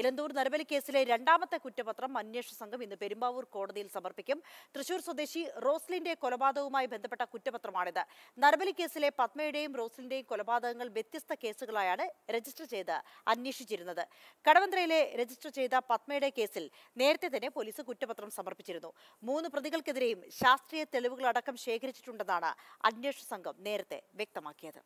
ഇലന്തൂർ നരബലിക്കേസിലെ രണ്ടാമത്തെ കുറ്റപത്രം അന്വേഷണ സംഘം ഇന്ന് പെരുമ്പാവൂർ കോടതിയിൽ സമർപ്പിക്കും തൃശൂർ സ്വദേശി റോസ്ലിന്റെ കൊലപാതകവുമായി ബന്ധപ്പെട്ട കുറ്റപത്രമാണിത് നരബലിക്കേസിലെ പത്മയുടെയും റോസ്ലിന്റെയും കൊലപാതകങ്ങൾ വ്യത്യസ്ത കേസുകളായാണ് രജിസ്റ്റർ ചെയ്ത് അന്വേഷിച്ചിരുന്നത് കടവന്ത്രയിലെ രജിസ്റ്റർ ചെയ്ത പത്മയുടെ കേസിൽ നേരത്തെ തന്നെ പോലീസ് കുറ്റപത്രം സമർപ്പിച്ചിരുന്നു മൂന്ന് പ്രതികൾക്കെതിരെയും ശാസ്ത്രീയ തെളിവുകളടക്കം ശേഖരിച്ചിട്ടുണ്ടെന്നാണ് അന്വേഷണ സംഘം നേരത്തെ വ്യക്തമാക്കിയത്